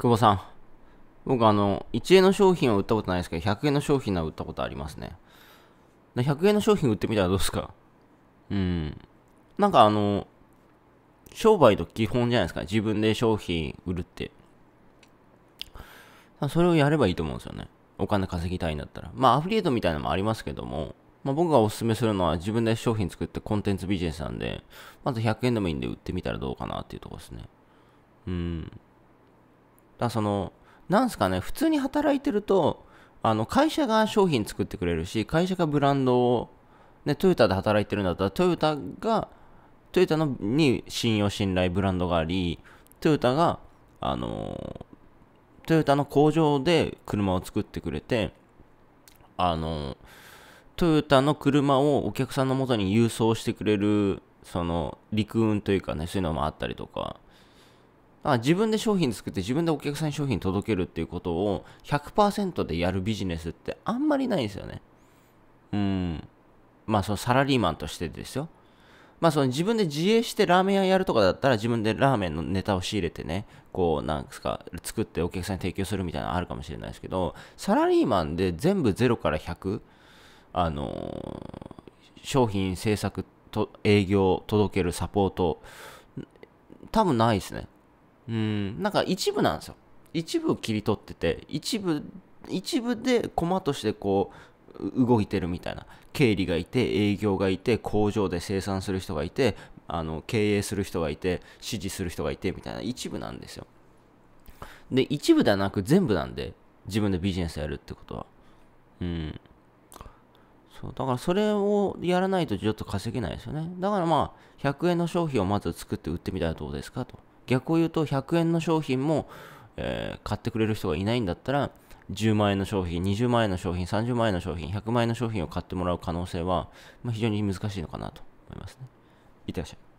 久保さん。僕、あの、1円の商品を売ったことないですけど、100円の商品は売ったことありますね。100円の商品売ってみたらどうですかうん。なんかあの、商売の基本じゃないですか。自分で商品売るって。それをやればいいと思うんですよね。お金稼ぎたいんだったら。まあ、アフリエイトみたいなのもありますけども、まあ、僕がおすすめするのは自分で商品作ってコンテンツビジネスなんで、まず100円でもいいんで売ってみたらどうかなっていうとこですね。うん。らその、なんすかね、普通に働いてると、あの会社が商品作ってくれるし、会社がブランドを、ね、トヨタで働いてるんだったら、トヨタが、トヨタのに信用信頼ブランドがあり、トヨタが、あの、トヨタの工場で車を作ってくれて、あの、トヨタの車をお客さんのもとに郵送してくれる、その、陸運というかね、そういうのもあったりとか、自分で商品作って自分でお客さんに商品届けるっていうことを100%でやるビジネスってあんまりないんですよね。うん。まあそのサラリーマンとしてですよ。まあその自分で自営してラーメン屋やるとかだったら自分でラーメンのネタを仕入れてね、こうなんですか、作ってお客さんに提供するみたいなのあるかもしれないですけど、サラリーマンで全部0から100、あのー、商品制作と営業届けるサポート、多分ないですね。うん、なんか一部なんですよ。一部切り取ってて、一部、一部で駒としてこう、動いてるみたいな。経理がいて、営業がいて、工場で生産する人がいて、あの、経営する人がいて、指示する人がいて、みたいな一部なんですよ。で、一部ではなく全部なんで、自分でビジネスやるってことは。うん。そう、だからそれをやらないとちょっと稼げないですよね。だからまあ、100円の商品をまず作って売ってみたらどうですかと。逆を言うと100円の商品も、えー、買ってくれる人がいないんだったら10万円の商品、20万円の商品、30万円の商品、100万円の商品を買ってもらう可能性は、まあ、非常に難しいのかなと思いますね。いってらっしゃい。